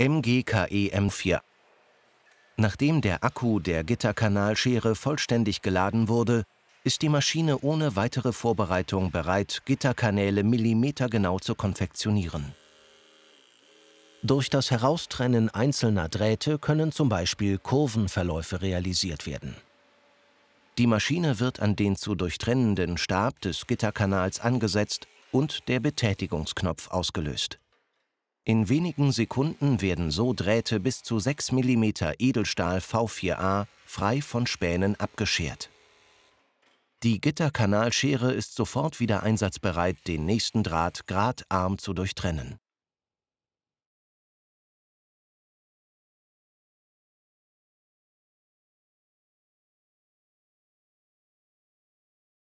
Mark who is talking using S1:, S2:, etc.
S1: MGKE M4. Nachdem der Akku der Gitterkanalschere vollständig geladen wurde, ist die Maschine ohne weitere Vorbereitung bereit, Gitterkanäle millimetergenau zu konfektionieren. Durch das Heraustrennen einzelner Drähte können zum Beispiel Kurvenverläufe realisiert werden. Die Maschine wird an den zu durchtrennenden Stab des Gitterkanals angesetzt und der Betätigungsknopf ausgelöst. In wenigen Sekunden werden so Drähte bis zu 6 mm Edelstahl V4A frei von Spänen abgeschert. Die Gitterkanalschere ist sofort wieder einsatzbereit, den nächsten Draht gradarm zu durchtrennen.